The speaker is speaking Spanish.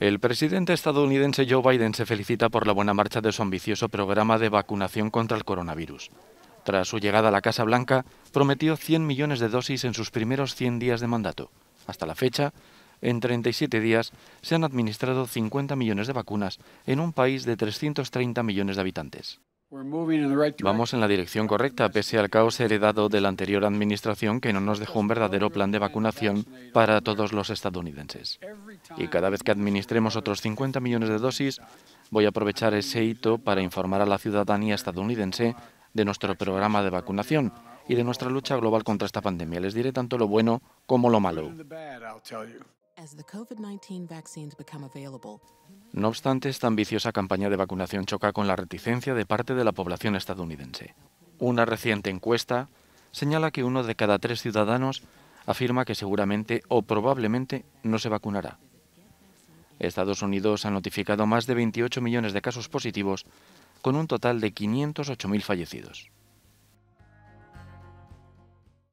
El presidente estadounidense Joe Biden se felicita por la buena marcha de su ambicioso programa de vacunación contra el coronavirus. Tras su llegada a la Casa Blanca, prometió 100 millones de dosis en sus primeros 100 días de mandato. Hasta la fecha, en 37 días se han administrado 50 millones de vacunas en un país de 330 millones de habitantes. Vamos en la dirección correcta, pese al caos heredado de la anterior administración que no nos dejó un verdadero plan de vacunación para todos los estadounidenses. Y cada vez que administremos otros 50 millones de dosis, voy a aprovechar ese hito para informar a la ciudadanía estadounidense de nuestro programa de vacunación y de nuestra lucha global contra esta pandemia. Les diré tanto lo bueno como lo malo. No obstante, esta ambiciosa campaña de vacunación choca con la reticencia de parte de la población estadounidense. Una reciente encuesta señala que uno de cada tres ciudadanos afirma que seguramente o probablemente no se vacunará. Estados Unidos ha notificado más de 28 millones de casos positivos, con un total de 508.000 fallecidos.